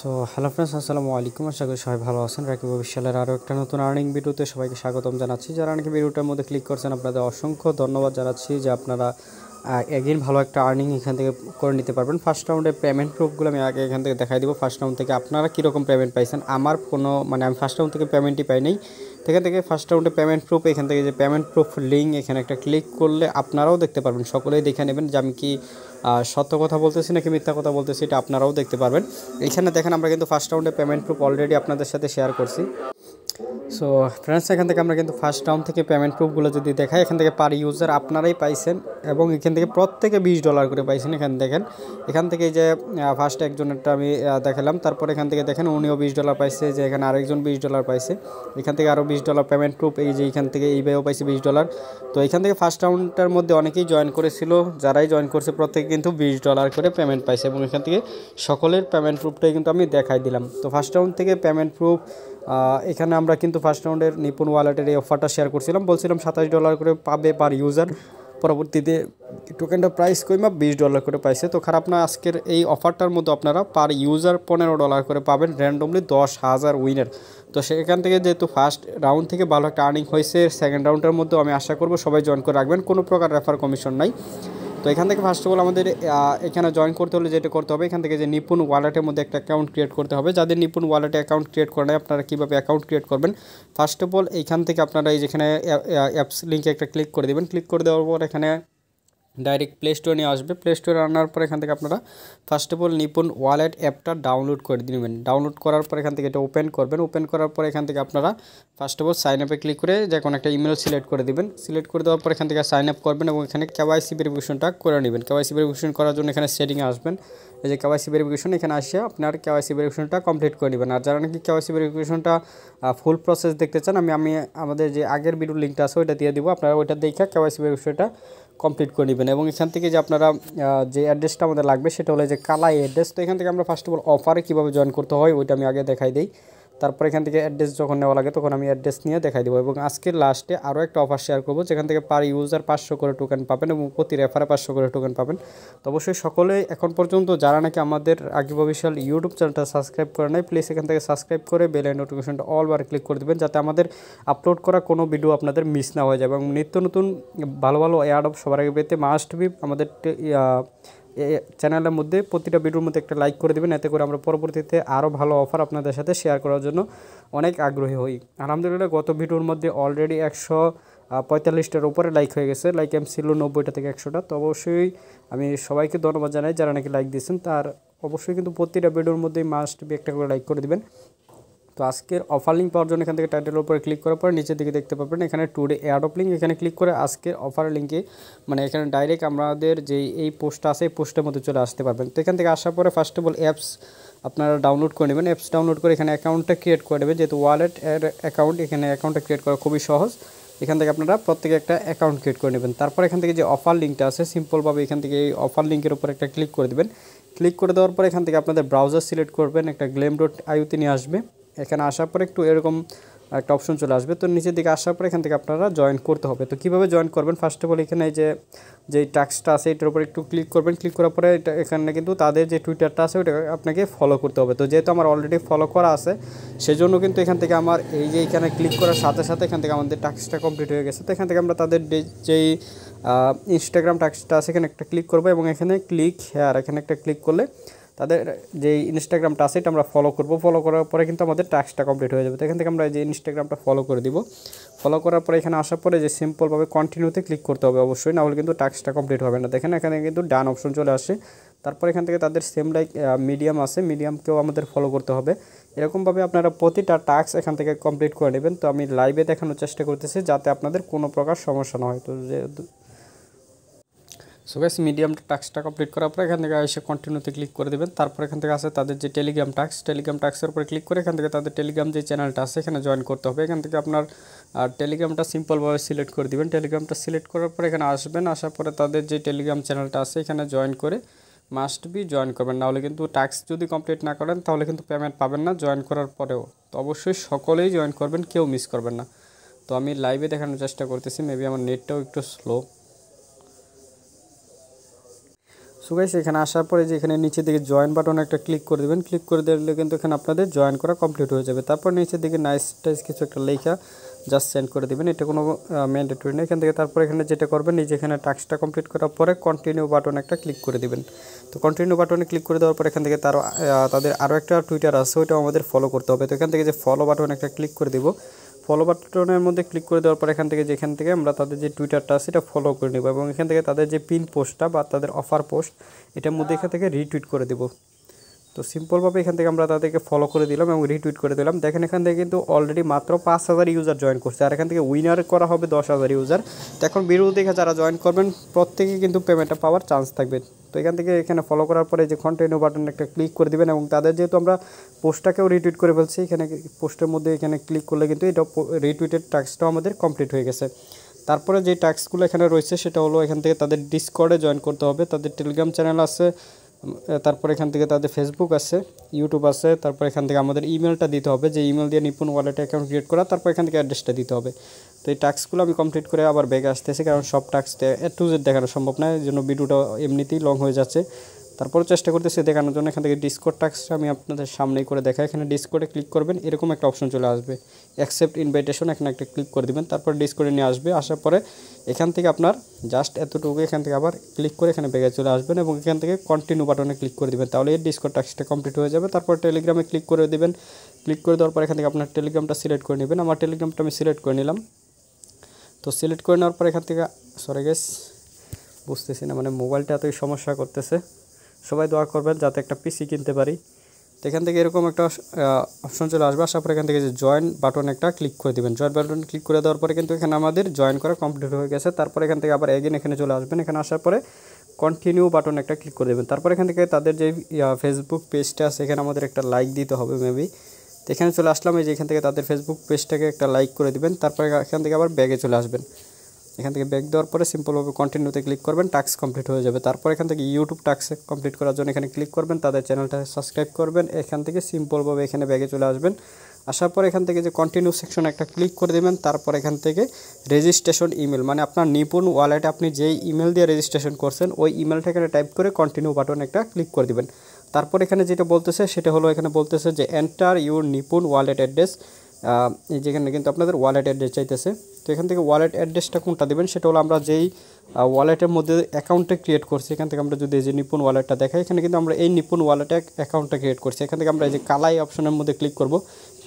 so hello friends আসসালামু আলাইকুম আশা করি সবাই ভালো আছেন রাকিব বিশালের আরও একটা নতুন আর্নিং ভিডিওতে সবাইকে স্বাগতম জানাচ্ছি যারা আর্নিং ভিডিওটার মধ্যে ক্লিক করছেন আপনাদের অসংখ্য ধন্যবাদ জানাচ্ছি যে আপনারা একদিন ভালো একটা আর্নিং এখান থেকে করে নিতে পারবেন ফার্স্ট রাউন্ডে পেমেন্ট প্রুফগুলো আমি আগে এখান থেকে দেখাই দিব ফার্স্ট রাউন্ড থেকে আপনারা কীরকম পেমেন্ট পাইছেন আমার কোনো মানে আমি ফার্স্ট রাউন্ড থেকে পেমেন্টই পাই নাই এখান থেকে ফার্স্ট রাউন্ডে পেমেন্ট প্রুফ এখান থেকে যে পেমেন্ট প্রুফ লিঙ্ক এখানে একটা ক্লিক করলে আপনারাও দেখতে পারবেন সকলেই দেখে নেবেন যে আমি কি সত্য কথা বলতেছি নাকি মিথ্যা কথা বলতেছি এটা আপনারাও দেখতে পারবেন এখানে দেখেন আমরা কিন্তু ফার্স্ট রাউন্ডে পেমেন্ট প্রুফ অলরেডি আপনাদের সাথে শেয়ার করছি সো ফ্রেন্ডস এখান থেকে আমরা কিন্তু ফার্স্ট টাউন থেকে পেমেন্ট প্রুফগুলো যদি দেখাই এখান থেকে পার ইউজার আপনারাই পাইছেন এবং এখান থেকে প্রত্যেকে বিশ ডলার করে পাইছেন এখান দেখেন এখান থেকে যে ফার্স্ট একজনেরটা আমি দেখালাম তারপর এখান থেকে দেখেন উনিও বিশ ডলার পাইছে যে এখানে আরেকজন বিশ ডলার পাইছে এখান থেকে আরও বিশ ডলার পেমেন্ট প্রুফ এই যে এখান থেকে এই ভাইও পাইছে বিশ ডলার তো এখান থেকে ফার্স্ট রাউন্ডটার মধ্যে অনেকেই জয়েন করেছিল যারাই জয়েন করছে প্রত্যেকে কিন্তু বিশ ডলার করে পেমেন্ট পাইছে এবং এখান থেকে সকলের পেমেন্ট প্রুফটাই কিন্তু আমি দেখাই দিলাম তো ফার্স্ট রাউন্ড থেকে পেমেন্ট প্রুফ এখানে আমরা কিন্তু ফার্স্ট রাউন্ডের নিপুণ ওয়ালেটের এই অফারটা শেয়ার করছিলাম বলছিলাম সাতাশ ডলার করে পাবে পার ইউজার পরবর্তীতে টোকেনটা প্রাইস কইমা বিশ ডলার করে পাইছে তো খারাপ না আজকের এই অফারটার মধ্যে আপনারা পার ইউজার পনেরো ডলার করে পাবেন র্যান্ডমলি দশ হাজার উইনার তো সেখান থেকে যেহেতু ফার্স্ট রাউন্ড থেকে ভালো একটা আর্নিং হয়েছে সেকেন্ড রাউন্ডের মধ্যেও আমি আশা করব সবাই জয়েন করে রাখবেন কোনো প্রকার রেফার কমিশন নাই তো এখান থেকে ফার্স্ট অফ অল আমাদের এখানে জয়েন করতে হলে যেটা করতে হবে এখান থেকে যে নিপুণ ওয়ালেটের মধ্যে একটা অ্যাকাউন্ট ক্রিয়েট করতে হবে যাদের নিপুণ ওয়ালেটে অ্যাকাউন্ট ক্রিয়েট করে নেয় আপনারা কীভাবে অ্যাকাউন্ট ক্রিয়েট করবেন ফার্স্ট অফ অল এইখান থেকে আপনারা এই যেখানে অ্যাপস লিঙ্কে একটা ক্লিক করে দেবেন ক্লিক করে দেওয়ার পর এখানে ডাইরেক্ট প্লে স্টোরে নিয়ে আসবে প্লে স্টোরে আনার পর এখান থেকে আপনারা first of all Nipun wallet অ্যাপটা ডাউনলোড করে দিবেন ডাউনলোড করার পর এখান থেকে এটা ওপেন করবেন ওপেন করার পর এখান থেকে আপনারা ফার্স্ট অফ অল সাইন আপে ক্লিক করে যে কোনো একটা ইমেল সিলেক্ট করে দেবেন সিলেক্ট করে দেওয়ার পর এখান থেকে সাইন আপ করবেন এবং এখানে কেওয়াইসি ভেরিফিকেশনটা করে নেবেন কেওয়াইসি ভেরিফিকেশন করার জন্য এখানে সেটিংয়ে আসবেন এই যে কেওয়াইসি ভেরিফিকেশন এখানে আসে আপনার কেওয়াইসি ভেরিফিকেশনটা কমপ্লিট করে নেবেন আর যারা নাকি কেওয়াইসি ভেরিফিকেশনটা ফুল প্রসেস দেখতে চান আমি আমি আমাদের যে আগের ভিডিও লিঙ্কটা আছে ওইটা দিয়ে দেবো আপনারা ওইটা দেখে কেওয়াইসি ভেরিফিকেশনটা কমপ্লিট করে নেবেন এবং এখান থেকে যে আপনারা যে অ্যাড্রেসটা আমাদের লাগবে সেটা হলো যে কালাই অ্যাড্রেস তো এখান থেকে আমরা ফার্স্ট অফ অল অফারে কীভাবে জয়েন করতে হয় ওইটা আমি আগে দেখাই দিই তারপর এখান থেকে অ্যাড্রেস যখন নেওয়া লাগে তখন আমি অ্যাড্রেস নিয়ে দেখাই দেবো এবং আজকে লাস্টে আরও একটা অফার শেয়ার করবো যেখান থেকে পার ইউজার পাঁচশো করে টোকেন পাবেন এবং প্রতি রেফারে পাঁচশো করে টোকেন পাবেন তো অবশ্যই সকলে এখন পর্যন্ত যারা নাকি আমাদের আগে ভবিষ্যাল ইউটিউব চ্যানেলটা সাবস্ক্রাইব করে নেয় প্লিজ এখান থেকে সাবস্ক্রাইব করে বেল নোটিফিকেশনটা অল বার ক্লিক করে দেবেন যাতে আমাদের আপলোড করা কোনো ভিডিও আপনাদের মিস না হয়ে যায় এবং নিত্য নতুন ভালো ভালো অ্যাড সবার আগে পেতে মাস্ট বি আমাদের চ্যানেলের মধ্যে প্রতিটা ভিডিওর মধ্যে একটা লাইক করে দেবেন এতে করে আমরা পরবর্তীতে আরও ভালো অফার আপনাদের সাথে শেয়ার করার জন্য অনেক আগ্রহী হই আলহামদুলিল্লাহ গত ভিডিওর মধ্যে অলরেডি একশো পঁয়তাল্লিশটার উপরে লাইক হয়ে গেছে লাইক এম ছিল নব্বইটা থেকে একশোটা তো অবশ্যই আমি সবাইকে ধন্যবাদ জানাই যারা নাকি লাইক দিয়েছেন তার অবশ্যই কিন্তু প্রতিটা ভিডিওর মধ্যেই মাস্ট বি একটা করে লাইক করে দেবেন তো আজকের অফার লিঙ্ক পাওয়ার জন্য এখান থেকে টাইটেলের উপরে ক্লিক করার পর নিচের দিকে দেখতে পাবেন এখানে টুডে অফ লিঙ্ক এখানে ক্লিক করে আজকের অফার লিঙ্কে মানে এখানে ডাইরেক্ট আমাদের যে এই পোস্টটা আছে এই পোস্টের মধ্যে চলে আসতে পারবেন তো এখান থেকে আসার পরে ফার্স্ট অফ অল অ্যাপস আপনারা ডাউনলোড করে নেবেন অ্যাপস ডাউনলোড করে এখানে অ্যাকাউন্টটা ক্রিয়েট করে নেবেন যেহেতু ওয়ালেট অ্যাকাউন্ট এখানে অ্যাকাউন্টটা ক্রিয়েট করা খুবই সহজ এখান থেকে আপনারা প্রত্যেকে একটা অ্যাকাউন্ট ক্রিয়েট করে নেবেন তারপর এখান থেকে যে অফার লিঙ্কটা আছে সিম্পলভাবে এখান থেকে এই অফার লিঙ্কের উপর একটা ক্লিক করে দেবেন ক্লিক করে দেওয়ার পর এখান থেকে আপনাদের ব্রাউজার সিলেক্ট করবেন একটা গ্লেম ডট আইউতে নিয়ে আসবে এখানে আসার পরে একটু এরকম একটা অপশন চলে আসবে তো নিচের দিকে আসার পরে এখান থেকে আপনারা জয়েন করতে হবে তো কীভাবে জয়েন করবেন ফার্স্ট অফ অল এখানে যে যে টাস্কটা আছে এটার উপর একটু ক্লিক করবেন ক্লিক করার পরে এটা এখানে কিন্তু তাদের যে টুইটারটা আছে ওটা আপনাকে ফলো করতে হবে তো যেহেতু আমার অলরেডি ফলো করা আছে সেজন্য কিন্তু এখান থেকে আমার এই যে এখানে ক্লিক করার সাথে সাথে এখান থেকে আমাদের টাস্কটা কমপ্লিট হয়ে গেছে তো এখান থেকে আমরা তাদের যেই ইনস্টাগ্রাম টাস্কটা আছে এখানে একটা ক্লিক করবো এবং এখানে ক্লিক হেয়ার এখানে একটা ক্লিক করলে তাদের যে ইনস্টাগ্রামটা আছে এটা আমরা ফলো করব ফলো করার পরে কিন্তু আমাদের টাস্কটা কমপ্লিট হয়ে যাবে তো এখান থেকে আমরা যে ইনস্টাগ্রামটা ফলো করে দিব ফলো করার পরে এখানে আসার পরে যে সিম্পলভাবে কন্টিনিউতে ক্লিক করতে হবে অবশ্যই নাহলে কিন্তু টাস্কটা কমপ্লিট হবে না দেখেন এখানে কিন্তু ডান অপশন চলে আসে তারপর এখান থেকে তাদের সেম লাইক মিডিয়াম আছে মিডিয়ামকেও আমাদের ফলো করতে হবে এরকমভাবে আপনারা প্রতিটা টাস্ক এখান থেকে কমপ্লিট করে নেবেন তো আমি লাইভে দেখানোর চেষ্টা করতেছি যাতে আপনাদের কোনো প্রকার সমস্যা না হয় তো সো গাইস মিডিয়ামটা টাস্কটা কমপ্লিট করার পরে এখান থেকে এসে কন্টিনিউতে ক্লিক করে দেবেন তারপর এখান থেকে আসে তাদের যে টেলিগ্রাম টাস্ক টেলিগ্রাম টাস্কের উপরে ক্লিক করে এখান থেকে তাদের টেলিগ্রাম যে চ্যানেলটা আছে এখানে জয়েন করতে হবে এখান থেকে আপনার টেলিগ্রামটা সিম্পলভাবে সিলেক্ট করে দেবেন টেলিগ্রামটা সিলেক্ট করার পরে এখানে আসবেন আসার পরে তাদের যে টেলিগ্রাম চ্যানেলটা আছে এখানে জয়েন করে মাস্ট বি জয়েন করবেন নাহলে কিন্তু টাস্ক যদি কমপ্লিট না করেন তাহলে কিন্তু পেমেন্ট পাবেন না জয়েন করার পরেও তো অবশ্যই সকলেই জয়েন করবেন কেউ মিস করবেন না তো আমি লাইভে দেখানোর চেষ্টা করতেছি মেবি আমার নেটটাও একটু স্লো গাইস এখানে আসার পরে যে এখানে নিচের দিকে জয়েন বাটন একটা ক্লিক করে দেবেন ক্লিক করে দিলে কিন্তু এখানে আপনাদের জয়েন করা কমপ্লিট হয়ে যাবে তারপর নিচের দিকে নাইস টাইস কিছু একটা লেখা জাস্ট সেন্ড করে দেবেন এটা কোনো ম্যান্ডেটরি না এখান থেকে তারপর এখানে যেটা করবেন এই এখানে টাস্কটা কমপ্লিট করার পরে কন্টিনিউ বাটন একটা ক্লিক করে দেবেন তো কন্টিনিউ বাটনে ক্লিক করে দেওয়ার পর এখান থেকে তার তাদের আরও একটা টুইটার আছে ওইটাও আমাদের ফলো করতে হবে তো এখান থেকে যে ফলো বাটন একটা ক্লিক করে দেবো ফলো বাটনের মধ্যে ক্লিক করে দেওয়ার পর এখান থেকে যেখান থেকে আমরা তাদের যে টুইটারটা আছে সেটা ফলো করে নেব এবং এখান থেকে তাদের যে পিন পোস্টটা বা তাদের অফার পোস্ট এটার মধ্যে এখান থেকে রিটুইট করে দেবো তো সিম্পলভাবে এখান থেকে আমরা তাদেরকে ফলো করে দিলাম এবং রিটুইট করে দিলাম দেখেন এখান থেকে কিন্তু অলরেডি মাত্র পাঁচ হাজার ইউজার জয়েন করছে আর এখান থেকে উইনার করা হবে দশ হাজার ইউজার তো এখন বিরু দেখে যারা জয়েন করবেন প্রত্যেকে কিন্তু পেমেন্টটা পাওয়ার চান্স থাকবে তো এখান থেকে এখানে ফলো করার পরে যে কন্টিনিউ বাটন একটা ক্লিক করে দেবেন এবং তাদের যেহেতু আমরা পোস্টটাকেও রিটুইট করে ফেলছি এখানে পোস্টের মধ্যে এখানে ক্লিক করলে কিন্তু এটা রিটুইটের টাস্কটাও আমাদের কমপ্লিট হয়ে গেছে তারপরে যে টাস্কগুলো এখানে রয়েছে সেটা হলো এখান থেকে তাদের ডিসকর্ডে জয়েন করতে হবে তাদের টেলিগ্রাম চ্যানেল আছে তারপর এখান থেকে তাদের ফেসবুক আছে ইউটিউব আছে তারপর এখান থেকে আমাদের ইমেলটা দিতে হবে যে ইমেল দিয়ে নিপুণ ওয়ালেট অ্যাকাউন্ট ক্রিয়েট করা তারপর এখান থেকে অ্যাড্রেসটা দিতে হবে তো এই টাস্কগুলো আমি কমপ্লিট করে আবার ব্যাগে আসতেছি কারণ সব টাক্স এ টু জেড দেখানো সম্ভব না এই জন্য ভিডিওটা এমনিতেই লং হয়ে যাচ্ছে তারপর চেষ্টা করতেছি দেখানোর জন্য এখান থেকে ডিসকোড টাস্কটা আমি আপনাদের সামনেই করে দেখাই এখানে ডিসকোডে ক্লিক করবেন এরকম একটা অপশন চলে আসবে অ্যাকসেপ্ট ইনভাইটেশন এখানে একটা ক্লিক করে দেবেন তারপর ডিসকোডে নিয়ে আসবে আসার পরে এখান থেকে আপনার জাস্ট এতটুকু এখান থেকে আবার ক্লিক করে এখানে বেগে চলে আসবেন এবং এখান থেকে কন্টিনিউ বাটনে ক্লিক করে দেবেন তাহলে এই ডিসকোড টাস্কটা কমপ্লিট হয়ে যাবে তারপর টেলিগ্রামে ক্লিক করে দেবেন ক্লিক করে দেওয়ার পর এখান থেকে আপনার টেলিগ্রামটা সিলেক্ট করে নেবেন আমার টেলিগ্রামটা আমি সিলেক্ট করে নিলাম তো সিলেক্ট করে নেওয়ার পর এখান থেকে সরে গেস বুঝতেছি না মানে মোবাইলটা এতই সমস্যা করতেছে সবাই দোয়া করবেন যাতে একটা পিসি কিনতে পারি এখান থেকে এরকম একটা অপশন চলে আসবে আসার পরে এখান থেকে যে জয়েন বাটন একটা ক্লিক করে দেবেন জয়েন বাটন ক্লিক করে দেওয়ার পরে কিন্তু এখানে আমাদের জয়েন করা কমপ্লিট হয়ে গেছে তারপরে এখান থেকে আবার এগেন এখানে চলে আসবেন এখানে আসার পরে কন্টিনিউ বাটন একটা ক্লিক করে দেবেন তারপর এখান থেকে তাদের যে ফেসবুক পেজটা আছে এখানে আমাদের একটা লাইক দিতে হবে মেবি তো এখানে চলে আসলাম এই যে এখান থেকে তাদের ফেসবুক পেজটাকে একটা লাইক করে দিবেন তারপরে এখান থেকে আবার ব্যাগে চলে আসবেন এখান থেকে ব্যাক দেওয়ার পরে সিম্পলভাবে কন্টিনিউতে ক্লিক করবেন টাস্ক কমপ্লিট হয়ে যাবে তারপর এখান থেকে ইউটিউব টাস্ক কমপ্লিট করার জন্য এখানে ক্লিক করবেন তাদের চ্যানেলটা সাবস্ক্রাইব করবেন এখান থেকে সিম্পলভাবে এখানে ব্যাগে চলে আসবেন আসার পর এখান থেকে যে কন্টিনিউ সেকশন একটা ক্লিক করে দেবেন তারপর এখান থেকে রেজিস্ট্রেশন ইমেল মানে আপনার নিপুণ ওয়ালেটে আপনি যেই ইমেল দিয়ে রেজিস্ট্রেশন করছেন ওই ইমেলটা এখানে টাইপ করে কন্টিনিউ বাটন একটা ক্লিক করে দেবেন তারপর এখানে যেটা বলতেছে সেটা হলো এখানে বলতেছে যে enter your Nipun wallet address এই যেখানে কিন্তু আপনাদের ওয়ালেট অ্যাড্রেস চাইতেছে তো এখান থেকে ওয়ালেট অ্যাড্রেসটা কোনটা দেবেন সেটা হলো আমরা যেই ওয়ালেটের মধ্যে অ্যাকাউন্টটা ক্রিয়েট করছি এখান থেকে আমরা যদি এই যে নিপুণ ওয়ালেটটা দেখাই এখানে কিন্তু আমরা এই নিপুণ ওয়ালেটে অ্যাকাউন্টটা ক্রিয়েট করছি এখান থেকে আমরা এই যে কালাই অপশনের মধ্যে ক্লিক করব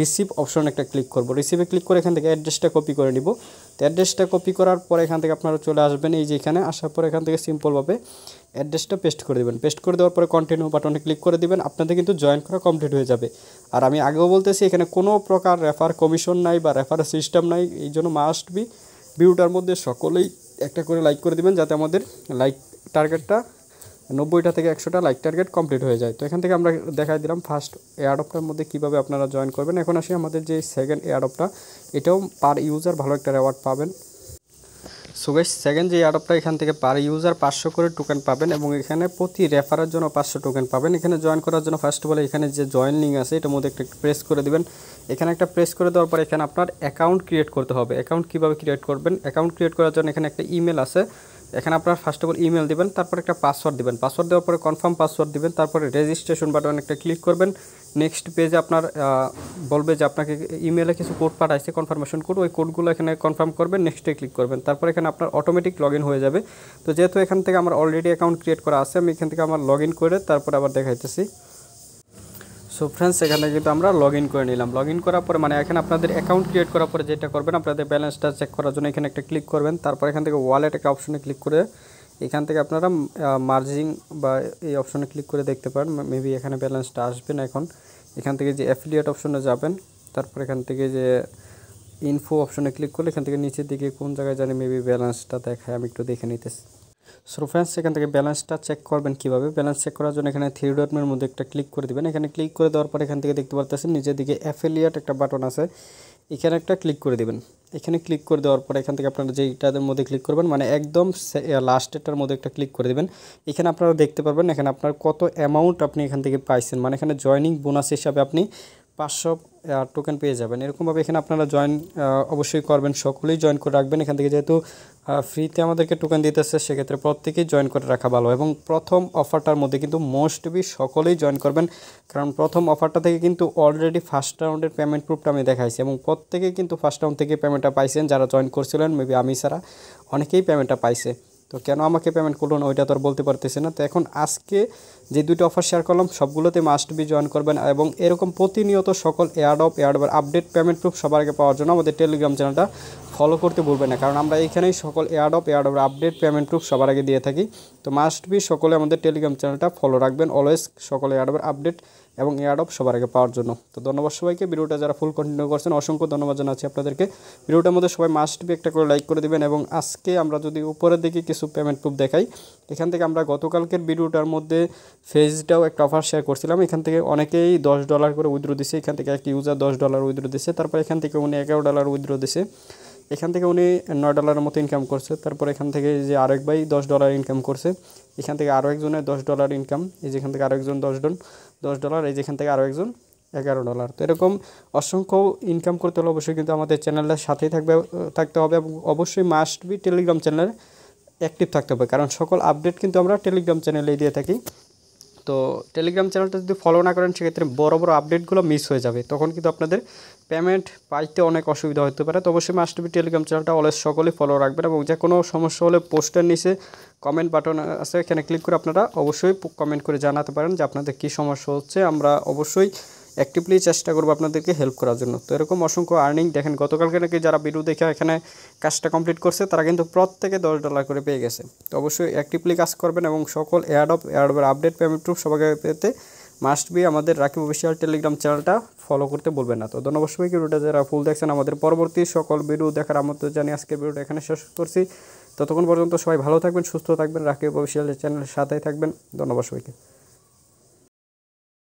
রিসিভ অপশন একটা ক্লিক করব রিসিভে ক্লিক করে এখান থেকে অ্যাড্রেসটা কপি করে নিব তো অ্যাড্রেসটা কপি করার পর এখান থেকে আপনারা চলে আসবেন এই যে এখানে আসার পর এখান থেকে সিম্পলভাবে অ্যাড্রেসটা পেস্ট করে দেবেন পেস্ট করে দেওয়ার পরে কন্টিনিউ বাটনে ক্লিক করে দেবেন আপনাদের কিন্তু জয়েন করা কমপ্লিট হয়ে যাবে আর আমি আগেও বলতেছি এখানে কোনো প্রকার রেফার কমিশন নাই বা রেফার সিস্টেম নাই এই জন্য মাস্ট বি ভিউটার মধ্যে সকলেই একটা করে লাইক করে দেবেন যাতে আমাদের লাইক টার্গেটটা নব্বইটা থেকে একশোটা লাইক টার্গেট কমপ্লিট হয়ে যায় তো এখান থেকে আমরা দেখাই দিলাম ফার্স্ট এয়ারডপটার মধ্যে কীভাবে আপনারা জয়েন করবেন এখন আসি আমাদের যে সেকেন্ড এয়ারডপটা এটাও পার ইউজার ভালো একটা অ্যাওয়ার্ড পাবেন সো সেকেন্ড যে অ্যাডপটা এখান থেকে পার ইউজার পাঁচশো করে টোকেন পাবেন এবং এখানে প্রতি রেফারের জন্য পাঁচশো টোকেন পাবেন এখানে জয়েন করার জন্য ফার্স্ট অফ অল এখানে যে জয়েন লিঙ্ক আছে এটার মধ্যে একটা প্রেস করে দেবেন এখানে একটা প্রেস করে দেওয়ার পর এখানে আপনার অ্যাকাউন্ট ক্রিয়েট করতে হবে অ্যাকাউন্ট কীভাবে ক্রিয়েট করবেন অ্যাকাউন্ট ক্রিয়েট করার জন্য এখানে একটা ইমেল আছে এখানে আপনার ফার্স্ট অফ অল ইমেল দেবেন তারপর একটা পাসওয়ার্ড দেবেন পাসওয়ার্ড দেওয়ার পরে কনফার্ম পাসওয়ার্ড দেবেন তারপরে রেজিস্ট্রেশন বাটন একটা ক্লিক করবেন নেক্সট পেজে আপনার বলবে যে আপনাকে ইমেলে কিছু কোড পাঠাইছে কনফার্মেশন কোড ওই কোডগুলো এখানে কনফার্ম করবেন নেক্সটে ক্লিক করবেন তারপর এখানে আপনার অটোমেটিক লগ হয়ে যাবে তো যেহেতু এখান থেকে আমার অলরেডি অ্যাকাউন্ট ক্রিয়েট করা আছে আমি এখান থেকে আমার লগ করে তারপর আবার দেখাইতেছি সো ফ্রেন্ডস এখানে কিন্তু আমরা লগ করে নিলাম লগ করার পরে মানে এখানে আপনাদের অ্যাকাউন্ট ক্রিয়েট করার পরে যেটা করবেন আপনাদের ব্যালেন্সটা চেক করার জন্য এখানে একটা ক্লিক করবেন তারপর এখান থেকে ওয়ালেট একটা অপশনে ক্লিক করে এখান থেকে আপনারা মার্জিং বা এই অপশনে ক্লিক করে দেখতে পারেন মেবি এখানে ব্যালেন্সটা আসবে না এখন এখান থেকে যে অ্যাফিলিয়েট অপশনে যাবেন তারপর এখান থেকে যে ইনফো অপশনে ক্লিক করলে এখান থেকে নিচের দিকে কোন জায়গায় জানি মেবি ব্যালেন্সটা দেখায় আমি একটু দেখে নিতেছি সো ফ্রেন্ডস এখান থেকে ব্যালেন্সটা চেক করবেন কিভাবে ব্যালেন্স চেক করার জন্য এখানে থ্রি ডটমের মধ্যে একটা ক্লিক করে দেবেন এখানে ক্লিক করে দেওয়ার পর এখান থেকে দেখতে পারতেছেন নিজের দিকে অ্যাফেলিয়েট একটা বাটন আছে এখানে একটা ক্লিক করে দেবেন এখানে ক্লিক করে দেওয়ার পর এখান থেকে আপনারা যেইটাদের মধ্যে ক্লিক করবেন মানে একদম লাস্টেরটার মধ্যে একটা ক্লিক করে দেবেন এখানে আপনারা দেখতে পারবেন এখানে আপনার কত অ্যামাউন্ট আপনি এখান থেকে পাইছেন মানে এখানে জয়নিং বোনাস হিসাবে আপনি পাঁচশো টোকেন পেয়ে যাবেন এরকমভাবে এখানে আপনারা জয়েন অবশ্যই করবেন সকলেই জয়েন করে রাখবেন এখান থেকে যেহেতু ফ্রিতে আমাদেরকে টোকেন দিতেছে সেক্ষেত্রে প্রত্যেকেই জয়েন করে রাখা ভালো এবং প্রথম অফারটার মধ্যে কিন্তু মোস্ট বি সকলেই জয়েন করবেন কারণ প্রথম অফারটা থেকে কিন্তু অলরেডি ফার্স্ট রাউন্ডের পেমেন্ট প্রুফটা আমি দেখাইছি এবং প্রত্যেকেই কিন্তু ফার্স্ট রাউন্ড থেকে পেমেন্টটা পাইছেন যারা জয়েন করছিলেন মেবি আমি ছাড়া অনেকেই পেমেন্টটা পাইছে তো কেন আমাকে পেমেন্ট করলো না ওইটা তো আর বলতে পারতেছে না তো এখন আজকে যে দুটো অফার শেয়ার করলাম সবগুলোতে মাস্ট বি জয়েন করবেন এবং এরকম প্রতিনিয়ত সকল এয়ারডপ এয়ারডবার আপডেট পেমেন্ট প্রুফ সবার আগে পাওয়ার জন্য আমাদের টেলিগ্রাম চ্যানেলটা ফলো করতে ভুলবেন না কারণ আমরা এইখানেই সকল এয়ারডপ এয়ারডপের আপডেট পেমেন্ট প্রুফ সবার আগে দিয়ে থাকি তো মাস্ট বি সকলে আমাদের টেলিগ্রাম চ্যানেলটা ফলো রাখবেন অলওয়েজ সকলে এয়ারডপের আপডেট এবং এয়ারডপ সবার আগে পাওয়ার জন্য তো ধন্যবাদ সবাইকে ভিডিওটা যারা ফুল কন্টিনিউ করছেন অসংখ্য ধন্যবাদ জানাচ্ছি আপনাদেরকে ভিডিওটার মধ্যে সবাই মাস্ট বি একটা করে লাইক করে দেবেন এবং আজকে আমরা যদি উপরের দিকে কিছু কিছু পেমেন্ট প্রুফ দেখাই এখান থেকে আমরা গতকালকের ভিডিওটার মধ্যে ফেজটাও একটা অফার শেয়ার করছিলাম এখান থেকে অনেকেই দশ ডলার করে উইথড্রো দিছে এখান থেকে একটি ইউজার দশ ডলার উইথড্রো দিছে তারপর এখান থেকে উনি এগারো ডলার উইথড্রো দিছে এখান থেকে উনি নয় ডলারের মতো ইনকাম করছে তারপর এখান থেকে যে আরেক ভাই দশ ডলার ইনকাম করছে এখান থেকে আরও একজনের দশ ডলার ইনকাম এই যেখান থেকে আরও একজন দশ ডন দশ ডলার এই যেখান থেকে আরও একজন এগারো ডলার তো এরকম অসংখ্য ইনকাম করতে হলে অবশ্যই কিন্তু আমাদের চ্যানেলের সাথেই থাকবে থাকতে হবে অবশ্যই must be Telegram channel active থাকতে হবে কারণ সকল আপডেট কিন্তু আমরা টেলিগ্রাম চ্যানেলেই দিয়ে থাকি তো টেলিগ্রাম চ্যানেলটা যদি ফলো না করেন সেক্ষেত্রে বড় বড় আপডেটগুলো মিস হয়ে যাবে তখন কিন্তু আপনাদের পেমেন্ট পাইতে অনেক অসুবিধা হতে পারে তো অবশ্যই মাস্ট টেলিগ্রাম চ্যানেলটা অলওয়েজ সকলেই ফলো রাখবেন এবং যে কোনো সমস্যা হলে পোস্টের নিচে কমেন্ট বাটন আছে এখানে ক্লিক করে আপনারা অবশ্যই কমেন্ট করে জানাতে পারেন যে আপনাদের কী সমস্যা হচ্ছে আমরা অবশ্যই অ্যাক্টিভলি চেষ্টা করবো আপনাদেরকে হেল্প করার জন্য তো এরকম অসংখ্য আর্নিং দেখেন গতকালকে নাকি যারা বিরু দেখে এখানে কাজটা কমপ্লিট করছে তারা কিন্তু প্রত্যেকে দশ ডলার করে পেয়ে গেছে তো অবশ্যই অ্যাক্টিভলি কাজ করবেন এবং সকল এয়ারডপ এয়ারডপের আপডেট পেমেন্ট প্রুফ সবাইকে পেতে মাস্ট বি আমাদের রাকিব অফিসিয়াল টেলিগ্রাম চ্যানেলটা ফলো করতে বলবেন না তো ধন্যবাদ সবাইকে ভিডিওটা যারা ফুল দেখছেন আমাদের পরবর্তী সকল ভিডিও দেখার আমন্ত্রণ জানিয়ে আজকে ভিডিওটা এখানে শেষ করছি ততক্ষণ পর্যন্ত সবাই ভালো থাকবেন সুস্থ থাকবেন রাকিব অফিসিয়াল চ্যানেলের সাথেই থাকবেন ধন্যবাদ সবাইকে